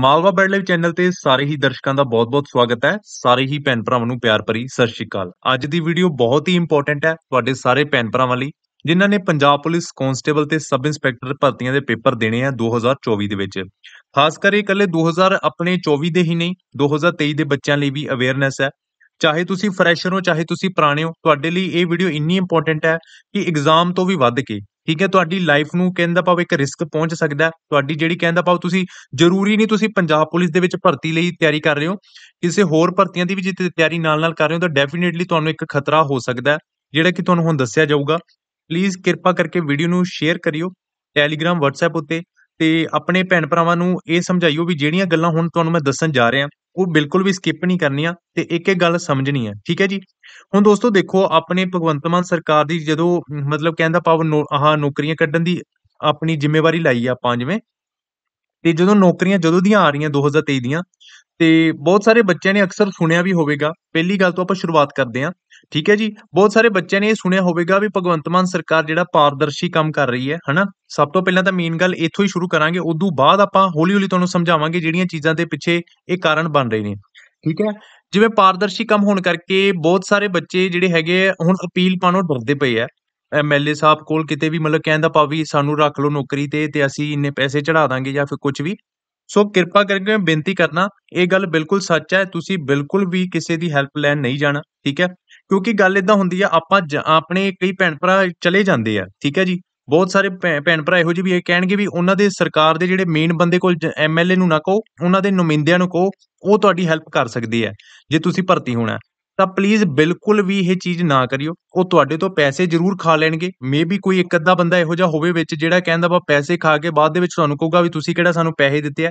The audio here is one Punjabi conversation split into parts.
ਮਾਲਵਾ ਬੈਡ ਲਾਈਵ ਚੈਨਲ ਤੇ ਸਾਰੇ ਹੀ ਦਰਸ਼ਕਾਂ ਦਾ ਬਹੁਤ-ਬਹੁਤ ਸਵਾਗਤ ਹੈ ਸਾਰੇ ਹੀ ਭੈਣ ਭਰਾਵਾਂ ਨੂੰ ਪਿਆਰ ਭਰੀ ਸਤਿ ਸ਼੍ਰੀ ਅਕਾਲ ਅੱਜ ਦੀ ਵੀਡੀਓ ਬਹੁਤ ਹੀ ਇੰਪੋਰਟੈਂਟ ਹੈ ਤੁਹਾਡੇ ਸਾਰੇ ਭੈਣ ਭਰਾਵਾਂ ਲਈ ਜਿਨ੍ਹਾਂ ਨੇ ਪੰਜਾਬ ਪੁਲਿਸ ਕਾਂਸਟੇਬਲ ਤੇ ਸਬ ਇੰਸਪੈਕਟਰ ਭਰਤੀਆਂ ਦੇ ਪੇਪਰ ਦੇਣੇ ਆ 2024 ਦੇ ਵਿੱਚ ਖਾਸ ਕਰ ਇਹ ਕੱਲੇ 2000 ਆਪਣੇ 24 ਦੇ ਹੀ ਨਹੀਂ 2023 ਦੇ ਬੱਚਿਆਂ ਲਈ ਵੀ ਅਵੇਅਰਨੈਸ ਹੈ ਚਾਹੇ ਤੁਸੀਂ ਫਰੈਸ਼ਰ ਹੋ ਚਾਹੇ ਤੁਸੀਂ ਪੁਰਾਣੇ ਹੋ ਤੁਹਾਡੇ ਲਈ ਇਹ ਵੀਡੀਓ ਇੰਨੀ ਇੰਪੋਰਟੈਂਟ ਹੈ ਕਿ ਐਗਜ਼ਾਮ ਤੋਂ ਵੀ ਵੱਧ ਕੇ ਠੀਕ ਹੈ ਤੁਹਾਡੀ ਲਾਈਫ ਨੂੰ ਕਹਿੰਦਾ ਪਾਓ ਇੱਕ ਰਿਸਕ ਪਹੁੰਚ ਸਕਦਾ ਤੁਹਾਡੀ ਜਿਹੜੀ ਕਹਿੰਦਾ ਪਾਓ ਤੁਸੀਂ ਜ਼ਰੂਰੀ ਨਹੀਂ ਤੁਸੀਂ ਪੰਜਾਬ ਪੁਲਿਸ ਦੇ ਵਿੱਚ ਭਰਤੀ ਲਈ ਤਿਆਰੀ ਕਰ ਰਹੇ ਹੋ ਕਿਸੇ ਹੋਰ ਭਰਤੀਆਂ ਦੀ ਵੀ ਜਿੱਤੇ ਤਿਆਰੀ ਨਾਲ-ਨਾਲ ਕਰ ਰਹੇ ਹੋ ਤਾਂ ਡੈਫੀਨਿਟਲੀ ਤੁਹਾਨੂੰ ਇੱਕ ਖਤਰਾ ਹੋ ਸਕਦਾ ਜਿਹੜਾ ਕਿ ਤੁਹਾਨੂੰ ਹੁਣ ਦੱਸਿਆ ਜਾਊਗਾ ਪਲੀਜ਼ ਕਿਰਪਾ ਕਰਕੇ ਵੀਡੀਓ ਨੂੰ ਸ਼ੇਅਰ ਕਰਿਓ ਟੈਲੀਗ੍ਰam WhatsApp ਉੱਤੇ ਤੇ ਆਪਣੇ ਭੈਣ ਭਰਾਵਾਂ ਨੂੰ ਇਹ ਸਮਝਾਈਓ ਵੀ ਜਿਹੜੀਆਂ ਗੱਲਾਂ ਹੁਣ ਤੁਹਾਨੂੰ ਮੈਂ ਦੱਸਣ ਜਾ ਰਿਹਾ ਉਹ ਬਿਲਕੁਲ ਵੀ ਸਕਿੱਪ ਨਹੀਂ ਕਰਨੀਆਂ ਤੇ ਇੱਕ ਇੱਕ ਗੱਲ ਸਮਝਣੀ ਹੈ ਠੀਕ ਹੈ ਜੀ ਹੁਣ ਦੋਸਤੋ ਦੇਖੋ ਆਪਣੇ ਭਗਵੰਤ ਮਾਨ ਸਰਕਾਰ ਦੀ ਜਦੋਂ ਮਤਲਬ ਕਹਿੰਦਾ ਪਾਵਰ ਆਹ ਨੌਕਰੀਆਂ ਕੱਢਣ ਦੀ ਆਪਣੀ ਜ਼ਿੰਮੇਵਾਰੀ ਲਈ ਆ ਪੰਜਵੇਂ ਤੇ ਜਦੋਂ ਨੌਕਰੀਆਂ ਜਦੋਂ ਦੀਆਂ ਆ ਰਹੀਆਂ 2023 ਦੀਆਂ ਤੇ ਬਹੁਤ ਸਾਰੇ ਬੱਚਿਆਂ ਨੇ ਅਕਸਰ ਸੁਣਿਆ ਵੀ ਹੋਵੇਗਾ ਪਹਿਲੀ ਗੱਲ ਤੋਂ ਆਪਾਂ ਸ਼ੁਰੂਆਤ ਕਰਦੇ ਹਾਂ ਠੀਕ ਹੈ ਜੀ ਬਹੁਤ ਸਾਰੇ ਬੱਚਿਆਂ ਨੇ ਇਹ ਸੁਣਿਆ ਹੋਵੇਗਾ ਵੀ ਭਗਵੰਤ ਮਾਨ ਸਰਕਾਰ ਜਿਹੜਾ ਪਾਰਦਰਸ਼ੀ ਕੰਮ ਕਰ ਰਹੀ ਹੈ ਹਨਾ ਸਭ ਤੋਂ ਪਹਿਲਾਂ ਤਾਂ ਮੇਨ ਗੱਲ ਇੱਥੋਂ ਹੀ ਸ਼ੁਰੂ ਕਰਾਂਗੇ ਉਦੋਂ ਬਾਅਦ ਆਪਾਂ ਹੌਲੀ-ਹੌਲੀ ਤੁਹਾਨੂੰ ਸਮਝਾਵਾਂਗੇ ਜਿਹੜੀਆਂ ਚੀਜ਼ਾਂ ਦੇ ਪਿੱਛੇ ਇਹ ਕਾਰਨ ਬਣ ਰਹੇ ਨੇ ਠੀਕ ਹੈ ਜਿਵੇਂ ਪਾਰਦਰਸ਼ੀ ਕੰਮ ਹੋਣ ਕਰਕੇ ਬਹੁਤ ਸਾਰੇ ਬੱਚੇ ਜਿਹੜੇ ਹੈਗੇ ਹੁਣ ਅਪੀਲ ਪਾਣੋਂ ਡਰਦੇ ਪਏ ਆ ਐਮਐਲਏ ਸਾਹਿਬ ਕੋਲ ਕਿਤੇ ਵੀ ਮਤਲਬ ਕਹਿੰਦਾ ਪਾ ਵੀ ਸਾਨੂੰ ਰੱਖ ਲਓ ਨੌਕਰੀ ਤੇ ਤੇ ਅਸੀਂ ਇੰਨੇ ਪੈਸੇ ਚੜਾ ਦਾਂਗੇ ਜਾਂ ਫਿਰ ਕੁਝ ਵੀ ਸੋ ਕਿਰਪਾ ਕਰਕੇ ਮੈਂ ਬੇਨਤੀ ਕਰਨਾ ਇਹ ਗੱਲ ਬਿਲਕੁਲ ਸੱਚ ਹੈ ਤੁਸੀਂ ਬਿਲਕੁਲ ਵੀ ਕਿਸੇ ਦੀ ਹੈਲਪ ਲੈਣ ਨਹੀਂ ਜਾਣਾ ਠੀਕ ਹੈ ਕਿਉਂਕਿ ਗੱਲ ਇਦਾਂ ਹੁੰਦੀ ਆ ਆਪਾਂ ਆਪਣੇ ਕਈ ਭੈਣ ਭਰਾ ਚਲੇ ਜਾਂਦੇ ਆ ਠੀਕ ਹੈ ਜੀ ਬਹੁਤ ਸਾਰੇ ਭੈਣ ਭਰਾ ਇਹੋ ਜਿਹੇ ਵੀ ਇਹ ਕਹਿਣਗੇ ਵੀ ਉਹਨਾਂ ਦੇ ਸਰਕਾਰ ਦੇ ਜਿਹੜੇ ਮੇਨ ਬੰਦੇ ਕੋਲ ਐਮਐਲਏ ਨੂੰ ਨਾ ਕਹੋ ਉਹਨਾਂ ਦੇ ਨੁਮਾਇੰਦਿਆਂ ਨੂੰ ਕਹੋ ਉਹ ਤੁਹਾਡੀ ਹੈਲਪ ਕਰ ਸਕਦੇ ਆ ਜੇ ਤੁਸੀਂ ਭਰਤੀ ਹੋਣਾ ਤਾਂ ਪਲੀਜ਼ ਬਿਲਕੁਲ ਵੀ ਇਹ ਚੀਜ਼ ਨਾ ਕਰਿਓ ਉਹ ਤੁਹਾਡੇ ਤੋਂ ਪੈਸੇ ਜ਼ਰੂਰ ਖਾ ਲੈਣਗੇ ਮੇ ਵੀ ਕੋਈ ਇੱਕ ਅੱਧਾ ਬੰਦਾ ਇਹੋ ਜਿਹਾ ਹੋਵੇ ਵਿੱਚ ਜਿਹੜਾ ਕਹਿੰਦਾ ਵਾ ਪੈਸੇ ਖਾ ਕੇ ਬਾਅਦ ਦੇ ਵਿੱਚ ਤੁਹਾਨੂੰ ਕਹੂਗਾ ਵੀ ਤੁਸੀਂ ਕਿਹੜਾ ਸਾਨੂੰ ਪੈਸੇ ਦਿੱਤੇ ਆ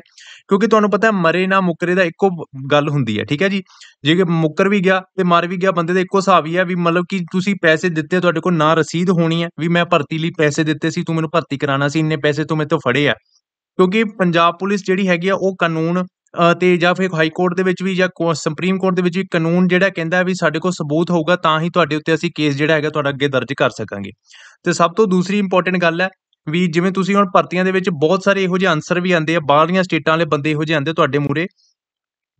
ਕਿਉਂਕਿ ਤੁਹਾਨੂੰ ਪਤਾ ਮਰੇ ਨਾ ਮੁਕਰੇ ਦਾ ਇੱਕੋ ਗੱਲ ਹੁੰਦੀ ਹੈ ਠੀਕ ਹੈ ਜੀ ਜੇ ਮੁਕਰ ਵੀ ਗਿਆ ਤੇ ਮਰ ਵੀ ਗਿਆ ਬੰਦੇ ਦਾ ਇੱਕੋ ਹਿਸਾਬ ਹੀ ਆ ਵੀ ਮਤਲਬ ਕਿ ਤੁਸੀਂ ਪੈਸੇ ਦਿੱਤੇ ਤੁਹਾਡੇ ਕੋਲ ਨਾ ਰਸੀਦ ਹੋਣੀ ਹੈ ਵੀ ਮੈਂ ਭਰਤੀ ਲਈ ਪੈਸੇ ਦਿੱਤੇ ਸੀ ਤੂੰ ਮੈਨੂੰ ਭਰਤੀ ਕਰਾਣਾ ਸੀ ਇੰਨੇ ਪੈਸੇ ਤੂੰ ਮੇਰੇ ਤੋਂ ਫੜੇ ਆ ਕਿਉਂਕਿ ਪੰਜਾਬ ਪੁਲਿਸ ਜਿਹੜੀ ਹੈਗੀ ਆ ਉਹ ਕਾਨੂੰਨ ਅਤੇ ਜਾਂ ਫਿਰ ਹਾਈ ਕੋਰਟ ਦੇ ਵਿੱਚ ਵੀ ਜਾਂ ਸੁਪਰੀਮ ਕੋਰਟ ਦੇ ਵਿੱਚ ਵੀ ਕਾਨੂੰਨ ਜਿਹੜਾ ਕਹਿੰਦਾ ਵੀ ਸਾਡੇ ਕੋਲ ਸਬੂਤ ਹੋਊਗਾ ਤਾਂ ਹੀ ਤੁਹਾਡੇ ਉੱਤੇ ਅਸੀਂ ਕੇਸ ਜਿਹੜਾ ਹੈਗਾ ਤੁਹਾਡਾ ਅੱਗੇ ਦਰਜ ਕਰ ਸਕਾਂਗੇ ਤੇ ਸਭ ਤੋਂ ਦੂਸਰੀ ਇੰਪੋਰਟੈਂਟ ਗੱਲ ਹੈ ਵੀ ਜਿਵੇਂ ਤੁਸੀਂ ਹੁਣ ਭਰਤੀਆਂ ਦੇ ਵਿੱਚ ਬਹੁਤ ਸਾਰੇ ਇਹੋ ਜਿਹੇ ਆਨਸਰ ਵੀ ਆਉਂਦੇ ਆ ਬਾਹਰਲੀਆਂ ਸਟੇਟਾਂ ਵਾਲੇ ਬੰਦੇ ਇਹੋ ਜਿਹੇ ਆਉਂਦੇ ਤੁਹਾਡੇ ਮੂਰੇ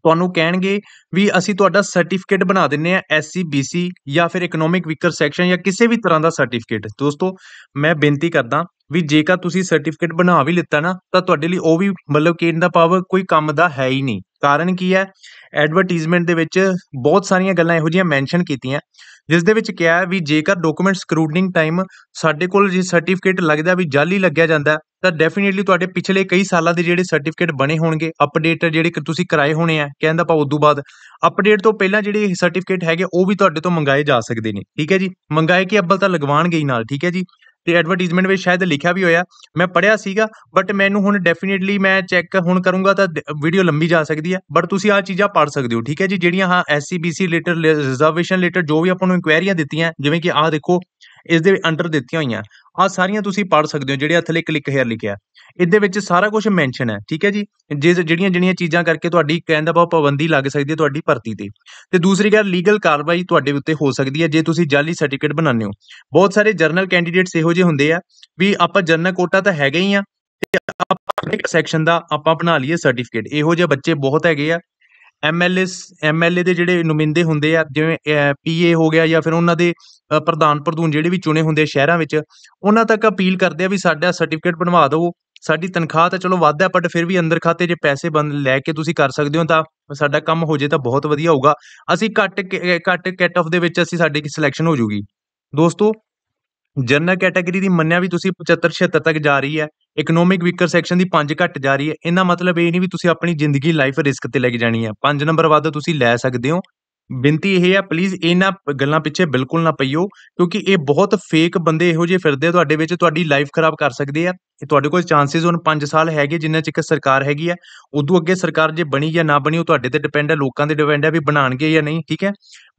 ਤੁਹਾਨੂੰ ਕਹਿਣਗੇ ਵੀ ਅਸੀਂ ਤੁਹਾਡਾ ਸਰਟੀਫਿਕੇਟ ਬਣਾ ਦਿੰਨੇ ਆ ਐਸਸੀ ਬੀਸੀ ਜਾਂ ਫਿਰ ਇਕਨੋਮਿਕ ਵੀਕਰ ਸੈਕਸ਼ਨ ਜਾਂ ਕਿਸੇ ਵੀ ਤਰ੍ਹਾਂ ਦਾ ਸਰਟੀਫਿਕੇਟ ਦੋਸਤੋ ਮੈਂ ਬੇਨਤੀ ਕਰਦਾ ਵੀ ਜੇਕਰ ਤੁਸੀਂ ਸਰਟੀਫਿਕੇਟ ਬਣਾ ਵੀ ਲਿੱਤਾ ਨਾ ਤਾਂ ਤੁਹਾਡੇ ਲਈ ਉਹ ਵੀ ਮਤਲਬ ਕਿ ਇਹਦਾ ਪਾਵਰ ਕੋਈ ਕੰਮ ਦਾ ਹੈ ਹੀ ਨਹੀਂ ਕਾਰਨ ਕੀ ਹੈ ਐਡਵਰਟਾਈਜ਼ਮੈਂਟ ਦੇ ਵਿੱਚ ਬਹੁਤ ਸਾਰੀਆਂ ਗੱਲਾਂ ਇਹੋ ਜਿਹੀਆਂ ਮੈਂਸ਼ਨ ਕੀਤੀਆਂ ਜਿਸ ਦੇ ਵਿੱਚ ਕਿਹਾ ਵੀ ਜੇਕਰ ਡਾਕੂਮੈਂਟ ਸਕਰੂਟਨਿੰਗ ਟਾਈਮ ਸਾਡੇ ਕੋਲ ਜੀ ਸਰਟੀਫਿਕੇਟ ਲੱਗਦਾ ਵੀ ਜਾਲੀ ਲੱਗਿਆ ਜਾਂਦਾ ਤਾਂ ਡੈਫੀਨਿਟਲੀ ਤੁਹਾਡੇ ਪਿਛਲੇ ਕਈ ਸਾਲਾਂ ਦੇ ਜਿਹੜੇ ਸਰਟੀਫਿਕੇਟ ਬਣੇ ਹੋਣਗੇ ਅਪਡੇਟ ਜਿਹੜੇ ਤੁਸੀਂ ਕਰਾਏ ਹੋਣੇ ਆ ਕਹਿੰਦਾ ਆਪਾਂ ਉਦੋਂ ਬਾਅਦ ਅਪਡੇਟ ਤੋਂ ਪਹਿਲਾਂ ਜਿਹੜੇ ਸਰਟੀਫਿਕੇਟ ਹੈਗੇ ਉਹ ਵੀ ਤੁਹਾਡੇ ਤੋਂ ਮੰਗਾਏ ਜਾ ਸਕਦੇ ਨੇ ਠੀਕ ਹੈ ਜੀ ਮੰਗਾਏ ਕਿ ਅੱਬਲ ਤਾਂ ਲਗਵਾਣਗੇ ਹੀ ਨਾਲ ਠੀਕ ਹੈ ਜੀ ਤੇ ਐਡਵਰਟਾਈਜ਼ਮੈਂਟ ਵਿੱਚ ਸ਼ਾਇਦ ਲਿਖਿਆ ਵੀ ਹੋਇਆ ਮੈਂ ਪੜਿਆ ਸੀਗਾ ਬਟ ਮੈਨੂੰ ਹੁਣ ਡੈਫੀਨਿਟਲੀ ਮੈਂ ਚੈੱਕ ਹੁਣ ਕਰੂੰਗਾ ਤਾਂ ਵੀਡੀਓ ਲੰਬੀ ਜਾ ਸਕਦੀ ਹੈ ਬਟ ਤੁਸੀਂ ਆਹ ਚੀਜ਼ਾਂ ਪੜ ਸਕਦੇ ਹੋ ਠੀਕ ਹੈ ਜੀ ਜਿਹੜੀਆਂ ਹਾਂ ਐਸਸੀਬੀਸੀ ਰਿਲੇਟਡ ਰਿਜ਼ਰਵੇਸ਼ਨ ਰਿਲੇਟਡ ਜੋ ਵੀ ਆਪਾਂ ਨੂੰ ਇਨਕੁਆਇਰੀਆਂ ਦਿੱਤੀਆਂ ਜਿਵੇਂ ਕਿ ਆਹ ਦੇਖੋ ਇਸ ਦੇ ਅੰਡਰ ਦਿੱਤੀਆਂ ਹੋਈਆਂ ਆ ਸਾਰੀਆਂ ਤੁਸੀਂ ਪੜ ਸਕਦੇ ਹੋ ਜਿਹੜੇ ਥੱਲੇ ਕਲਿੱਕ ਹੇਅਰ ਲਿਖਿਆ ਇਹਦੇ ਵਿੱਚ ਸਾਰਾ ਕੁਝ ਮੈਂਸ਼ਨ ਹੈ ਠੀਕ ਹੈ ਜੀ ਜਿਸ ਜਿਹੜੀਆਂ ਜਿਹੜੀਆਂ ਚੀਜ਼ਾਂ ਕਰਕੇ ਤੁਹਾਡੀ ਕਹਿਣ ਦਾ ਬਹੁਤ ਪਾਬੰਦੀ ਲੱਗ ਸਕਦੀ ਹੈ ਤੁਹਾਡੀ ਭਰਤੀ ਤੇ ਤੇ ਦੂਸਰੀ ਗੱਲ ਲੀਗਲ ਕਾਰਵਾਈ ਤੁਹਾਡੇ ਉੱਤੇ ਹੋ ਸਕਦੀ ਹੈ ਜੇ ਤੁਸੀਂ ਜਾਲੀ ਸਰਟੀਫਿਕੇਟ ਬਣਾਉਂਦੇ ਹੋ ਬਹੁਤ ਸਾਰੇ ਜਰਨਲ ਕੈਂਡੀਡੇਟਸ ਇਹੋ ਜਿਹੇ ਹੁੰਦੇ ਆ ਵੀ ਆਪਾਂ ਜਰਨਲ ਕੋਟਾ ਤਾਂ ਹੈਗਾ ਹੀ ਆ ਤੇ ਆਪਾਂ ਸੈਕਸ਼ਨ ਦਾ ਆਪਾਂ ਬਣਾ ਲਈਏ ਸਰਟੀਫਿਕੇਟ ਇਹੋ ਜਿਹੇ ਬੱਚੇ ਬਹੁਤ ਹੈਗੇ ਆ ਐਮਐਲਏਸ ਐਮਐਲਏ ਦੇ ਜਿਹੜੇ ਨੁਮਾਇੰਦੇ ਹੁੰਦੇ ਆ ਜਿਵੇਂ ਪੀਏ ਹੋ ਗਿਆ ਜਾਂ ਫਿਰ ਉਹਨਾਂ ਦੇ ਪ੍ਰਧਾਨ ਪ੍ਰਧੂਨ ਜਿਹੜੇ ਵੀ ਚੁਣੇ ਹੁੰਦੇ ਸ਼ਹਿਰਾਂ ਵਿੱਚ ਉਹਨਾਂ ਤੱਕ ਅਪੀਲ ਕਰਦੇ ਆ ਵੀ ਸਾਡਾ ਸਰਟੀਫਿਕੇਟ ਬਣਵਾ ਦਿਓ ਸਾਡੀ ਤਨਖਾਹ ਤਾਂ ਚਲੋ ਵੱਧ ਹੈ ਬਟ ਫਿਰ ਵੀ ਅੰਦਰ ਖਾਤੇ ਜੇ ਪੈਸੇ ਬੰਦ ਲੈ ਕੇ ਤੁਸੀਂ ਕਰ ਸਕਦੇ ਹੋ ਤਾਂ ਸਾਡਾ ਕੰਮ ਹੋ ਜੇ ਤਾਂ ਬਹੁਤ ਵਧੀਆ ਹੋਊਗਾ ਅਸੀਂ ਘੱਟ ਘੱਟ ਕੈਟ ਆਫ ਦੇ ਵਿੱਚ ਅਸੀਂ ਸਾਡੀ ਕੀ ਸਿਲੈਕਸ਼ਨ ਹੋ ਜੂਗੀ ਦੋਸਤੋ ਜਨਰਲ ਕੈਟਾਗਰੀ ਦੀ ਮੰਨਿਆ ਵੀ ਤੁਸੀਂ 75 76 ਤੱਕ ਜਾ ਰਹੀ ਹੈ ਇਕਨੋਮਿਕ ਵੀਕਰ ਸੈਕਸ਼ਨ ਦੀ ਪੰਜ ਘਟ ਜਾ ਰਹੀ ਹੈ ਇਹਦਾ ਮਤਲਬ ਇਹ ਨਹੀਂ ਵੀ ਤੁਸੀਂ ਆਪਣੀ ਜ਼ਿੰਦਗੀ ਲਾਈਫ ਰਿਸਕ 'ਤੇ ਲੈ ਕੇ ਜਾਣੀ ਹੈ ਪੰਜ ਨੰਬਰ ਵਾਧਾ ਤੁਸੀਂ ਲੈ ਸਕਦੇ ਹੋ ਬੇਨਤੀ ਇਹ ਆ ਪਲੀਜ਼ ਇਹਨਾਂ ਗੱਲਾਂ ਪਿੱਛੇ ਬਿਲਕੁਲ ਨਾ ਪਈਓ ਕਿਉਂਕਿ ਇਹ ਬਹੁਤ ਫੇਕ ਬੰਦੇ ਇਹੋ ਜਿਹੇ ਫਿਰਦੇ ਆ ਤੁਹਾਡੇ ਵਿੱਚ ਤੁਹਾਡੀ ਲਾਈਫ ਖਰਾਬ ਕਰ ਸਕਦੇ ਆ ਇਹ ਤੁਹਾਡੇ ਕੋਲ ਚਾਂਸਸ ਹੁਣ 5 ਸਾਲ ਹੈਗੇ ਜਿੰਨਾ ਚਿਰ ਸਰਕਾਰ ਹੈਗੀ ਆ ਉਦੋਂ ਅੱਗੇ ਸਰਕਾਰ ਜੇ ਬਣੀ ਜਾਂ ਨਾ ਬਣੀ ਉਹ ਤੁਹਾਡੇ ਤੇ ਡਿਪੈਂਡ ਹੈ ਲੋਕਾਂ ਤੇ ਡਿਪੈਂਡ ਹੈ ਵੀ ਬਣਾਣਗੇ ਜਾਂ ਨਹੀਂ ਠੀਕ ਹੈ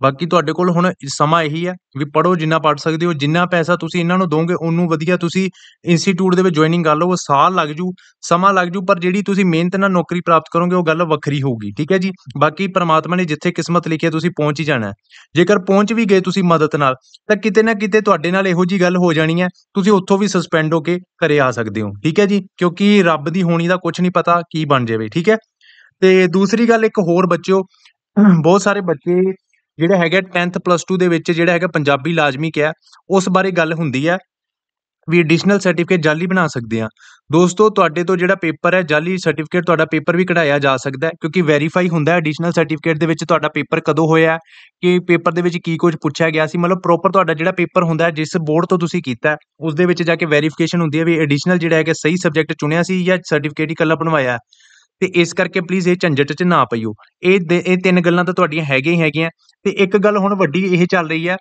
ਬਾਕੀ ਤੁਹਾਡੇ ਕੋਲ ਹੁਣ ਸਮਾਂ ਇਹੀ ਆ ਵੀ ਪੜੋ ਜਿੰਨਾ ਪੜ ਸਕਦੇ ਹੋ ਜਿੰਨਾ ਪੈਸਾ ਤੁਸੀਂ ਇਹਨਾਂ ਨੂੰ ਦੋਗੇ ਉਹਨੂੰ ਵਧੀਆ ਤੁਸੀਂ ਇੰਸਟੀਚਿਊਟ ਦੇ ਵਿੱਚ ਜੁਆਇਨਿੰਗ ਕਰ ਲਓ ਉਹ ਸਾਲ ਲੱਗ ਜੂ ਸਮਾਂ ਲੱਗ ਜੂ ਪਰ ਜਿਹੜੀ ਤੁਸੀਂ ਮਿਹਨਤ ਨਾਲ ਨੌਕਰੀ ਪ੍ਰਾਪਤ ਕਰੋਗੇ ਉਹ ਗੱਲ ਵੱਖਰੀ ਹੋਊਗੀ ਠੀਕ ਹੈ ਜੀ ਬਾਕੀ ਪਰਮਾਤਮਾ ਨੇ ਜਿੱਥੇ ਕਿਸਮਤ ਲਿਖਿਆ ਤੁਸੀਂ ਪਹੁੰਚ ਹੀ ਜਾਣਾ ਜੇਕਰ ਪਹੁੰਚ ਵੀ ਗਏ ਤੁਸੀਂ ਮਦਦ ਨਾਲ ਤਾਂ ਕਿਤੇ ਨਾ ਕਿਤੇ ਤੁਹਾਡੇ ਨਾਲ ਇਹੋ ਜੀ ਗੱਲ ਹੋ ਜਾਣੀ ਹੈ ਤੁਸੀਂ ਉੱਥੋਂ ਵੀ ਸਸਪੈਂਡ ਹੋ ਕੇ ਘਰੇ ਆ ਸਕਦੇ ਹੋ ਠੀਕ ਹੈ ਜੀ ਕਿਉਂਕਿ ਰੱਬ ਦੀ ਹੋਣੀ ਦਾ ਕੁਝ ਨਹੀਂ ਪਤਾ ਕੀ ਬਣ ਜਾਵੇ ਠੀਕ ਹੈ ਤੇ ਦੂਸਰੀ ਗੱਲ ਇੱਕ ਹੋਰ ਬੱਚਿਓ ਬਹੁਤ ਸਾਰੇ ਬੱਚੇ ਜਿਹੜਾ ਹੈਗਾ 10th ਪਲੱਸ 2 ਦੇ ਵਿੱਚ ਜਿਹੜਾ ਹੈਗਾ ਪੰਜਾਬੀ ਲਾਜ਼ਮੀ ਕਿਹਾ ਉਸ ਬਾਰੇ ਗੱਲ ਹੁੰਦੀ ਹੈ ਵੀ ਐਡੀਸ਼ਨਲ ਸਰਟੀਫਿਕੇਟ ਜਾਲੀ ਬਣਾ ਸਕਦੇ ਆ ਦੋਸਤੋ ਤੁਹਾਡੇ ਤੋਂ ਜਿਹੜਾ ਪੇਪਰ ਹੈ ਜਾਲੀ ਸਰਟੀਫਿਕੇਟ ਤੁਹਾਡਾ ਪੇਪਰ ਵੀ ਕਢਾਇਆ ਜਾ ਸਕਦਾ ਹੈ ਕਿਉਂਕਿ ਵੈਰੀਫਾਈ ਹੁੰਦਾ ਹੈ ਐਡੀਸ਼ਨਲ ਸਰਟੀਫਿਕੇਟ ਦੇ ਵਿੱਚ ਤੁਹਾਡਾ ਪੇਪਰ ਕਦੋਂ ਹੋਇਆ ਕਿ ਪੇਪਰ ਦੇ ਵਿੱਚ ਕੀ ਕੁਝ ਪੁੱਛਿਆ ਗਿਆ ਸੀ ਮਤਲਬ ਪ੍ਰੋਪਰ ਤੁਹਾਡਾ ਜਿਹੜਾ ਪੇਪਰ ਹੁੰਦਾ ਹੈ ਜਿਸ ਬੋਰਡ ਤੋਂ ਤੁਸੀਂ ਕੀਤਾ ਉਸ ਦੇ ਵਿੱਚ ਜਾ ਕੇ ਵੈਰੀਫਿਕੇਸ਼ਨ ਹੁੰਦੀ ਹੈ ਵੀ ਐਡੀਸ਼ਨਲ ਜਿਹੜਾ ਹੈ ਕਿ ਸਹੀ ਸਬਜੈਕਟ ਚੁਣਿਆ ਸੀ ਜਾਂ ਸਰਟੀਫਿਕੇਟ ਹੀ ਕੱਲਾ ਬਣਵਾਇਆ ਤੇ ਇਸ ਕਰਕੇ ਪਲੀਜ਼ ਇਹ ਝੰਜਟ 'ਚ ਨਾ ਪਈਓ ਇਹ ਇਹ ਤਿੰਨ ਗੱਲਾਂ ਤਾਂ ਤੁਹਾਡੀਆਂ ਹੈਗੀਆਂ ਹੀ ਹੈਗੀਆਂ ਤੇ ਇੱਕ ਗੱਲ ਹੁਣ ਵੱਡੀ ਇਹ ਚੱਲ ਰਹੀ ਹੈ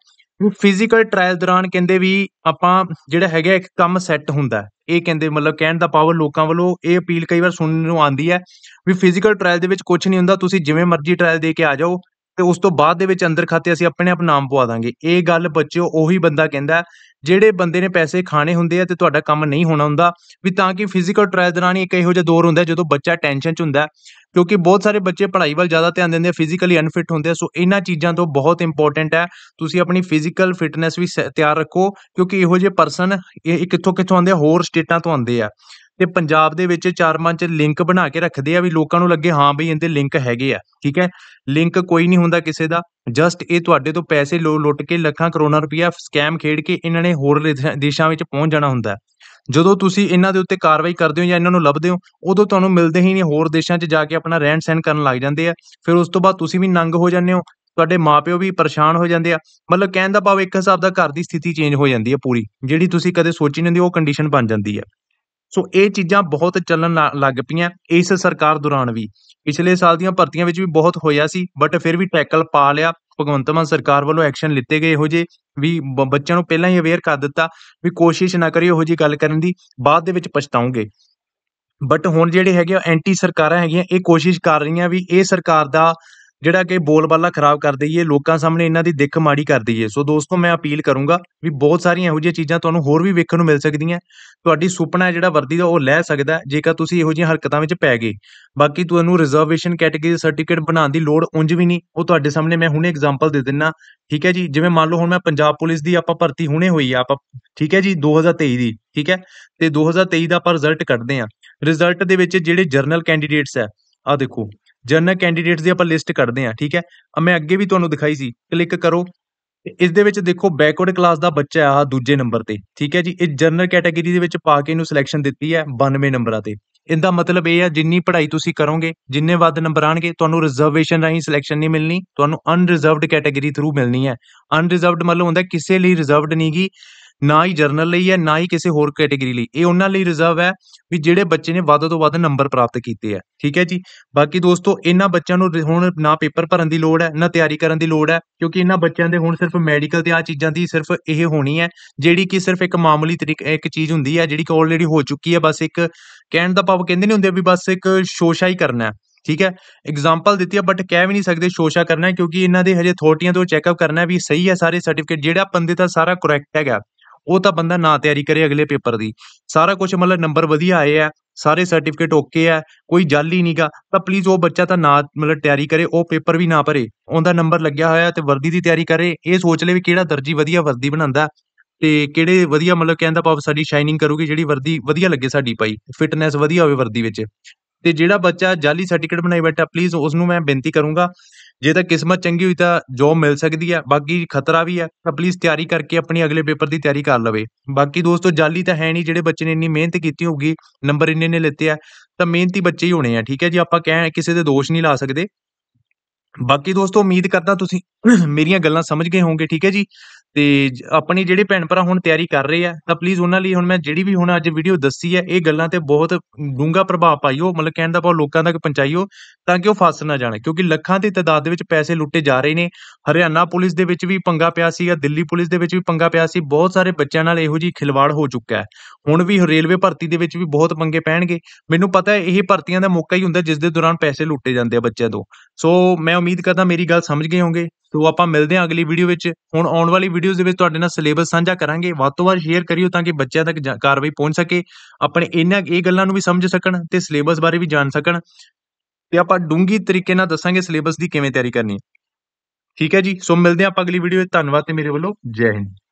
ਫਿਜ਼ੀਕਲ ਟ੍ਰਾਇਲ ਦੌਰਾਨ ਕਹਿੰਦੇ ਵੀ ਆਪਾਂ ਜਿਹੜਾ ਹੈਗਾ ਇੱਕ ਕੰਮ ਸੈੱਟ ਹੁੰਦਾ ਇਹ ਕਹਿੰਦੇ ਮਤਲਬ ਕਹਿਣ ਦਾ ਪਾਵਰ ਲੋਕਾਂ ਵੱਲੋਂ ਇਹ ਅਪੀਲ ਕਈ ਵਾਰ ਸੁਣਨ ਨੂੰ ਆਉਂਦੀ ਹੈ ਵੀ ਫਿਜ਼ੀਕਲ ਟ੍ਰਾਇਲ ਦੇ ਵਿੱਚ ਕੁਝ ਨਹੀਂ ਹੁੰਦਾ ਤੁਸੀਂ ਜਿਵੇਂ ਮਰਜ਼ੀ ਟ੍ਰਾਇਲ ਦੇ ਕੇ ਆ ਜਾਓ ਤੇ ਉਸ ਤੋਂ ਬਾਅਦ ਦੇ ਵਿੱਚ ਅੰਦਰ ਖਾਤੇ ਅਸੀਂ ਆਪਣੇ ਆਪ ਨਾਮ ਪਵਾ ਦਾਂਗੇ ਇਹ ਗੱਲ ਬੱਚਿਓ ਉਹੀ ਬੰਦਾ ਕਹਿੰਦਾ ਜਿਹੜੇ ਬੰਦੇ ਨੇ ਪੈਸੇ ਖਾਣੇ ਹੁੰਦੇ ਆ ਤੇ ਤੁਹਾਡਾ ਕੰਮ ਨਹੀਂ ਹੋਣਾ ਹੁੰਦਾ ਵੀ ਤਾਂ ਕਿ ਫਿਜ਼ੀਕਲ ਟ੍ਰਾਇਲ ਦੌਰਾਨ ਇੱਕ ਇਹੋ ਜਿਹਾ ਦੌਰ ਹੁੰਦਾ ਜਦੋਂ ਬੱਚਾ ਟੈਨਸ਼ਨ 'ਚ ਹੁੰਦਾ ਕਿਉਂਕਿ ਬਹੁਤ ਸਾਰੇ ਬੱਚੇ ਪੜ੍ਹਾਈ ਵੱਲ ਜ਼ਿਆਦਾ ਧਿਆਨ ਦਿੰਦੇ ਆ ਫਿਜ਼ੀਕਲੀ ਅਨਫਿਟ ਹੁੰਦੇ ਆ ਸੋ ਇਹਨਾਂ ਚੀਜ਼ਾਂ ਤੋਂ ਬਹੁਤ ਇੰਪੋਰਟੈਂਟ ਹੈ ਤੁਸੀਂ ਆਪਣੀ ਫਿਜ਼ੀਕਲ ਫਿਟਨੈਸ ਵੀ ਤਿਆਰ ਰੱਖੋ ਕਿਉਂਕਿ ਇਹੋ ਜਿਹੇ ਪਰਸਨ ਇਹ ਕਿੱਥੋਂ ਕਿੱਥੋਂ ਆਉਂਦੇ ਆ ਹੋਰ ਸਟੇਟਾਂ ਤੋਂ ਆਉਂਦੇ ਆ ਤੇ ਪੰਜਾਬ ਦੇ ਵਿੱਚ ਚਾਰ ਪੰਜ ਲਿੰਕ ਬਣਾ ਕੇ ਰੱਖਦੇ ਆ ਵੀ ਲੋਕਾਂ ਨੂੰ ਲੱਗੇ ਹਾਂ ਬਈ ਇਹਦੇ ਲਿੰਕ ਹੈਗੇ ਆ ਠੀਕ ਹੈ ਲਿੰਕ ਕੋਈ ਨਹੀਂ ਹੁੰਦਾ ਕਿਸੇ ਦਾ ਜਸਟ ਇਹ ਤੁਹਾਡੇ ਤੋਂ ਪੈਸੇ ਲੋ ਲੁੱਟ ਕੇ ਲੱਖਾਂ ਕਰੋੜਾਂ ਰੁਪਇਆ ਸਕੈਮ ਖੇਡ ਕੇ ਇਹਨਾਂ ਨੇ ਹੋਰ ਦੇਸ਼ਾਂ ਵਿੱਚ ਪਹੁੰਚ ਜਾਣਾ ਹੁੰਦਾ ਜਦੋਂ ਤੁਸੀਂ ਇਹਨਾਂ ਦੇ ਉੱਤੇ ਕਾਰਵਾਈ ਕਰਦੇ ਹੋ ਜਾਂ ਇਹਨਾਂ ਨੂੰ ਲੱਭਦੇ ਹੋ ਉਦੋਂ ਤੁਹਾਨੂੰ ਮਿਲਦੇ ਹੀ ਨਹੀਂ ਹੋਰ ਦੇਸ਼ਾਂ 'ਚ ਜਾ ਕੇ ਆਪਣਾ ਰਹਿਣ ਸਹਿਣ ਕਰਨ ਲੱਗ ਜਾਂਦੇ ਆ ਫਿਰ ਉਸ ਤੋਂ ਬਾਅਦ ਤੁਸੀਂ ਵੀ ਨੰਗ ਹੋ ਜਾਂਦੇ ਹੋ ਤੁਹਾਡੇ ਮਾਪਿਓ ਵੀ ਪਰੇਸ਼ਾਨ ਹੋ ਜਾਂਦੇ ਆ ਮਤਲਬ ਕਹਿਣ ਦਾ ਭਾਵ ਇੱਕ ਹਿਸਾਬ ਦਾ ਘਰ ਦੀ ਸਥਿਤੀ ਚੇਂਜ ਹੋ ਜਾਂਦੀ ਹੈ ਪੂਰੀ ਜਿਹੜੀ ਤੁਸੀਂ ਕਦੇ ਸੋਚੀ ਨਹੀਂ ਹੁੰਦੀ ਉਹ ਕੰਡੀਸ਼ਨ ਬਣ ਜਾਂਦੀ ਹੈ ਸੋ ਇਹ ਚੀਜ਼ਾਂ ਬਹੁਤ ਚੱਲਣ ਲੱਗ ਪਈਆਂ ਇਸ ਸਰਕਾਰ ਦੌਰਾਨ ਵੀ ਪਿਛਲੇ ਸਾਲ ਦੀਆਂ ਭਰਤੀਆਂ ਵਿੱਚ ਵੀ ਬਹੁਤ ਹੋਇਆ ਸੀ ਬਟ ਫਿਰ ਵੀ ਟੈਕਲ ਪਾ ਲਿਆ ਭਗਵੰਤ ਮਾਨ ਸਰਕਾਰ ਵੱਲੋਂ ਐਕਸ਼ਨ ਲਿੱਤੇ ਗਏ ਇਹੋ ਜੇ ਵੀ ਬੱਚਿਆਂ ਨੂੰ ਪਹਿਲਾਂ ਹੀ ਅਵੇਅਰ ਕਰ ਦਿੱਤਾ ਵੀ ਕੋਸ਼ਿਸ਼ ਨਾ ਕਰਿਓ ਇਹੋ ਜੀ ਗੱਲ ਕਰਨ ਦੀ ਬਾਅਦ ਦੇ ਵਿੱਚ ਪਛਤਾਉਂਗੇ ਬਟ ਹੁਣ ਜਿਹੜੇ ਹੈਗੇ ਐਂਟੀ ਸਰਕਾਰਾਂ ਹੈਗੀਆਂ ਇਹ ਕੋਸ਼ਿਸ਼ ਕਰ ਰਹੀਆਂ ਵੀ ਇਹ ਸਰਕਾਰ ਦਾ ਜਿਹੜਾ ਕਿ ਬੋਲਬਾਲਾ ਖਰਾਬ ਕਰ ਦਈਏ ਲੋਕਾਂ ਸਾਹਮਣੇ ਇਹਨਾਂ ਦੀ ਦਿੱਖ ਮਾੜੀ ਕਰ ਦਈਏ ਸੋ ਦੋਸਤੋ ਮੈਂ ਅਪੀਲ ਕਰੂੰਗਾ ਵੀ ਬਹੁਤ ਸਾਰੀਆਂ ਇਹੋ ਜਿਹੀਆਂ ਚੀਜ਼ਾਂ ਤੁਹਾਨੂੰ ਹੋਰ ਵੀ ਵੇਖਣ ਨੂੰ ਮਿਲ ਸਕਦੀਆਂ ਤੁਹਾਡੀ ਸੁਪਨਾ ਹੈ ਜਿਹੜਾ ਵਰਦੀ ਦਾ ਉਹ ਲੈ ਸਕਦਾ ਜੇਕਰ ਤੁਸੀਂ ਇਹੋ ਜਿਹੀਆਂ ਹਰਕਤਾਂ ਵਿੱਚ ਪੈ ਗਏ ਬਾਕੀ ਤੁਹਾਨੂੰ ਰਿਜ਼ਰਵੇਸ਼ਨ ਕੈਟਾਗਰੀ ਸਰਟੀਫਿਕੇਟ ਬਣਾਉਣ ਦੀ ਲੋੜ ਉਂਝ ਵੀ ਨਹੀਂ ਉਹ ਤੁਹਾਡੇ ਸਾਹਮਣੇ ਮੈਂ ਹੁਣੇ ਐਗਜ਼ਾਮਪਲ ਦੇ ਦਿੰਨਾ ਠੀਕ ਹੈ ਜੀ ਜਿਵੇਂ ਮੰਨ ਲਓ ਹੁਣ ਮੈਂ ਪੰਜਾਬ ਪੁਲਿਸ ਦੀ ਆਪਾਂ ਭਰਤੀ ਹੁਣੇ ਹੋਈ ਆ ਆਪਾਂ ਠੀਕ ਹੈ ਜੀ 2023 ਦੀ ਠੀਕ ਹੈ ਤੇ 2023 ਦਾ ਆਪਾਂ ਰਿਜ਼ਲਟ ਕੱਢਦੇ ਆ ਰਿਜ਼ਲਟ ਦੇ ਵਿੱਚ ਜਿਹੜੇ ਜਰਨਲ ਕੈਂਡੀਡੇਟਸ ਆ ਆ ਦੇਖੋ ਜਨਰਲ ਕੈਂਡੀਡੇਟਸ ਦੀ ਆਪਾਂ ਲਿਸਟ ਕੱਢਦੇ ਹਾਂ ਠੀਕ ਹੈ ਮੈਂ ਅੱਗੇ ਵੀ ਤੁਹਾਨੂੰ ਦਿਖਾਈ ਸੀ ਕਲਿੱਕ ਕਰੋ ਇਸ ਦੇ ਵਿੱਚ ਦੇਖੋ ਬੈਕਵਰਡ ਕਲਾਸ ਦਾ ਬੱਚਾ ਆ ਦੂਜੇ ਨੰਬਰ ਤੇ ਠੀਕ ਹੈ ਜੀ ਇਹ ਜਨਰਲ ਕੈਟਾਗਰੀ ਦੇ ਵਿੱਚ ਪਾ ਕੇ ਇਹਨੂੰ ਸਿਲੈਕਸ਼ਨ ਦਿੱਤੀ ਹੈ 92 ਨੰਬਰਾਂ ਤੇ ਇਹਦਾ ਮਤਲਬ ਇਹ ਆ ਜਿੰਨੀ ਪੜ੍ਹਾਈ ਤੁਸੀਂ ਕਰੋਗੇ ਜਿੰਨੇ ਵੱਧ ਨੰਬਰ ਆਣਗੇ ਤੁਹਾਨੂੰ ਰਿਜ਼ਰਵੇਸ਼ਨ ਰਾਹੀਂ ਸਿਲੈਕਸ਼ਨ ਨਹੀਂ ਮਿਲਣੀ ਤੁਹਾਨੂੰ ਅਨਰਿਜ਼ਰਵਡ ਕੈਟਾਗਰੀ ਥਰੂ ਮਿਲਣੀ ਹੈ ਅਨਰਿਜ਼ਰਵਡ ਮਤਲਬ ਹੁੰਦਾ ਕਿਸੇ ਲਈ ਰਿਜ਼ਰਵਡ ਨਹੀਂਗੀ ਨਾ ਹੀ ਜਰਨਲ ਲਈ ਹੈ ਨਾ ਹੀ ਕਿਸੇ ਹੋਰ ਕੈਟੇਗਰੀ ਲਈ ਇਹ ਉਹਨਾਂ ਲਈ ਰਿਜ਼ਰਵ ਹੈ ਵੀ ਜਿਹੜੇ ਬੱਚੇ ਨੇ ਵੱਧ ਤੋਂ ਵੱਧ ਨੰਬਰ ਪ੍ਰਾਪਤ ਕੀਤੇ ਆ ਠੀਕ ਹੈ ਜੀ ਬਾਕੀ ਦੋਸਤੋ ਇਹਨਾਂ ਬੱਚਿਆਂ ਨੂੰ ਹੁਣ ਨਾ ਪੇਪਰ ਭਰਨ ਦੀ ਲੋੜ ਹੈ ਨਾ ਤਿਆਰੀ ਕਰਨ ਦੀ ਲੋੜ ਹੈ ਕਿਉਂਕਿ ਇਹਨਾਂ ਬੱਚਿਆਂ ਦੇ ਹੁਣ ਸਿਰਫ ਮੈਡੀਕਲ ਤੇ ਆ ਚੀਜ਼ਾਂ ਦੀ ਸਿਰਫ ਇਹ ਹੋਣੀ ਹੈ ਜਿਹੜੀ ਕਿ ਸਿਰਫ ਇੱਕ ਮਾਮੂਲੀ ਤਰੀਕਾ ਇੱਕ ਚੀਜ਼ ਹੁੰਦੀ ਹੈ ਜਿਹੜੀ ਕਿ ਆਲਰੇਡੀ ਹੋ ਚੁੱਕੀ ਹੈ ਬਸ ਇੱਕ ਕਹਿਣ ਦਾ ਭਾਵ ਕਹਿੰਦੇ ਨਹੀਂ ਹੁੰਦੇ ਵੀ ਬਸ ਇੱਕ ਸ਼ੋਸ਼ਾ ਹੀ ਕਰਨਾ ਹੈ ਠੀਕ ਹੈ ਐਗਜ਼ਾਮਪਲ ਦਿੱਤੀ ਹੈ ਬਟ ਕਹਿ ਵੀ ਨਹੀਂ ਸਕਦੇ ਸ਼ੋਸ਼ਾ ਕਰਨਾ ਕਿਉਂਕਿ ਇਹਨਾਂ ਦੇ ਹਜੇ ਥੋਟੀਆਂ ਤੋਂ ਚੈੱਕਅਪ ਕਰਨਾ ਵੀ ਸਹੀ ਹੈ ਸਾਰੇ ਸਰਟੀਫਿਕੇਟ ਜਿਹੜਾ ਬੰਦੇ ਦਾ ਸਾਰਾ ਕਰੈਕਟ ਹੈਗਾ ਉਹ ਤਾਂ ਬੰਦਾ ਨਾ ਤਿਆਰੀ ਕਰੇ ਅਗਲੇ ਪੇਪਰ ਦੀ ਸਾਰਾ ਕੁਝ ਮਤਲਬ ਨੰਬਰ ਵਧੀਆ ਆਏ ਆ ਸਾਰੇ ਸਰਟੀਫਿਕੇਟ ਓਕੇ ਆ ਕੋਈ ਜਾਲੀ ਹੀ ਨਹੀਂਗਾ ਤਾਂ ਪਲੀਜ਼ ਉਹ ਬੱਚਾ ਤਾਂ ਨਾ ਮਤਲਬ ਤਿਆਰੀ ਕਰੇ ਉਹ ਪੇਪਰ ਵੀ ਨਾ ਭਰੇ ਉਹਦਾ ਨੰਬਰ ਲੱਗਿਆ ਹੋਇਆ ਤੇ ਵਰਦੀ ਦੀ ਤਿਆਰੀ ਕਰੇ ਇਹ ਸੋਚ ਲੈ ਵੀ ਕਿਹੜਾ ਦਰਜੀ ਵਧੀਆ ਵਰਦੀ ਬਣਾਉਂਦਾ ਤੇ ਕਿਹੜੇ ਵਧੀਆ ਮਤਲਬ ਕਹਿੰਦਾ ਪਾਪ ਸਾਡੀ ਸ਼ਾਈਨਿੰਗ ਕਰੂਗੀ ਜਿਹੜੀ ਵਰਦੀ ਵਧੀਆ ਲੱਗੇ ਸਾਡੀ ਪਾਈ ਫਿਟਨੈਸ ਵਧੀਆ ਹੋਵੇ ਵਰਦੀ ਵਿੱਚ ਤੇ ਜਿਹੜਾ ਬੱਚਾ ਜਾਲੀ ਸਰਟੀਫਿਕੇਟ ਬਣਾਈ ਬੈਠਾ ਪਲੀਜ਼ ਉਸ ਨੂੰ ਮੈਂ ਬੇਨਤੀ ਕਰੂੰਗਾ ਜੇ ਤਾਂ ਕਿਸਮਤ ਚੰਗੀ ਹੋਈ ਤਾਂ ਜੋਬ ਮਿਲ ਸਕਦੀ ਹੈ ਬਾਕੀ ਖਤਰਾ ਵੀ ਹੈ ਤਾਂ ਪਲੀਜ਼ ਤਿਆਰੀ ਕਰਕੇ ਆਪਣੀ ਅਗਲੇ ਪੇਪਰ ਦੀ ਤਿਆਰੀ ਕਰ ਲਵੇ ਬਾਕੀ ਦੋਸਤੋ ਜਾਲੀ ਤਾਂ ਹੈ ਨਹੀਂ ਜਿਹੜੇ ਬੱਚੇ ਨੇ ਇੰਨੀ ਮਿਹਨਤ ਕੀਤੀ ਹੋਊਗੀ ਨੰਬਰ ਇੰਨੇ ਨੇ ਲਿੱਤੇ ਆ ਤਾਂ ਮਿਹਨਤੀ ਬੱਚੇ ਹੀ ਹੋਣੇ ਆ ਠੀਕ ਹੈ ਜੀ ਆਪਾਂ ਕਹਿ ਕਿਸੇ ਦੇ ਦੋਸ਼ ਨਹੀਂ ਲਾ ਸਕਦੇ ਬਾਕੀ ਦੋਸਤੋ ਉਮੀਦ ਕਰਦਾ ਤੁਸੀਂ ਮੇਰੀਆਂ ਗੱਲਾਂ ਸਮਝ ਗਏ ਹੋਵੋਗੇ ਠੀਕ ਹੈ ਜੀ ਤੇ ਆਪਣੀ ਜਿਹੜੇ ਭੈਣ ਭਰਾ ਹੁਣ ਤਿਆਰੀ ਕਰ ਰਹੇ ਆ ਤਾਂ ਪਲੀਜ਼ ਉਹਨਾਂ ਲਈ ਹੁਣ ਮੈਂ ਜਿਹੜੀ ਵੀ ਹੁਣ ਅੱਜ ਵੀਡੀਓ ਦੱਸੀ ਹੈ ਇਹ ਗੱਲਾਂ ਤੇ ਬਹੁਤ ਡੂੰਘਾ ਪ੍ਰਭਾਵ ਪਾਈਓ ਮਤਲਬ ਕਹਿਣ ਦਾ ਬਹੁਤ ਲੋਕਾਂ ਤੱਕ ਪਹੁੰਚਾਈਓ ਤਾਂ ਕਿ ਉਹ ਫਸ ਨਾ ਜਾਣ ਕਿਉਂਕਿ ਲੱਖਾਂ ਦੀ ਤਦਾਦ ਦੇ ਵਿੱਚ ਪੈਸੇ ਲੁੱਟੇ ਜਾ ਰਹੇ ਨੇ ਹਰਿਆਣਾ ਪੁਲਿਸ ਦੇ ਵਿੱਚ ਵੀ ਪੰਗਾ ਪਿਆ ਸੀਗਾ ਦਿੱਲੀ ਪੁਲਿਸ ਦੇ ਵਿੱਚ ਵੀ ਪੰਗਾ ਪਿਆ ਸੀ ਬਹੁਤ ਸਾਰੇ ਬੱਚਿਆਂ ਨਾਲ ਇਹੋ ਜੀ ਖਿਲਵਾੜ ਹੋ ਚੁੱਕਾ ਹੈ ਹੁਣ ਵੀ ਰੇਲਵੇ ਭਰਤੀ ਦੇ ਵਿੱਚ ਵੀ ਬਹੁਤ ਪੰਗੇ ਪੈਣਗੇ ਮੈਨੂੰ ਪਤਾ ਹੈ ਇਹ ਭਰਤੀਆਂ ਦਾ ਮੌਕਾ ਹੀ ਹੁੰਦਾ ਜਿਸ ਦੇ ਦੌਰਾਨ ਪੈਸੇ ਲੁੱਟੇ ਜਾਂਦੇ ਆ ਬੱਚਿਆਂ ਤੋਂ ਸੋ ਮੈਂ ਉਮੀਦ ਕਰਦਾ ਮੇਰੀ ਗੱਲ ਸਮਝ ਗਏ ਹੋਗੇ ਸੋ ਆਪਾਂ ਮਿਲਦੇ ਹਾਂ ਅਗਲੀ ਵੀਡੀਓ ਵਿੱਚ ਹੁਣ ਆਉਣ ਵਾਲੀ ਵੀਡੀਓਜ਼ ਦੇ ਵਿੱਚ ਤੁਹਾਡੇ ਨਾਲ ਸਿਲੇਬਸ ਸਾਂਝਾ ਕਰਾਂਗੇ ਵੱਧ ਤੋਂ ਵੱਧ ਸ਼ੇਅਰ ਕਰਿਓ ਤਾਂ ਕਿ ਬੱਚਿਆਂ ਤੱਕ ਕਾਰਵਾਈ ਪਹੁੰਚ ਸਕੇ ਆਪਣੇ ਇਹਨਾਂ ਇਹ ਗੱਲਾਂ ਨੂੰ ਵੀ ਸਮਝ ਸਕਣ ਤੇ ਸਿਲੇਬਸ ਬਾਰੇ ਵੀ ਜਾਣ ਸਕਣ ਤੇ ਆਪਾਂ ਡੂੰਗੀ ਤਰੀਕੇ ਨਾਲ ਦੱਸਾਂਗੇ ਸਿਲੇਬਸ ਦੀ ਕਿਵੇਂ ਤਿਆਰੀ ਕਰਨੀ ਹੈ ਠੀਕ ਹੈ ਜੀ ਸੋ ਮਿਲਦੇ ਹਾਂ ਆਪਾਂ ਅਗਲੀ ਵੀਡੀਓ ਵਿੱਚ ਧੰਨਵਾਦ ਤੇ ਮੇਰੇ ਵੱਲੋਂ ਜੈ ਹਿੰਦ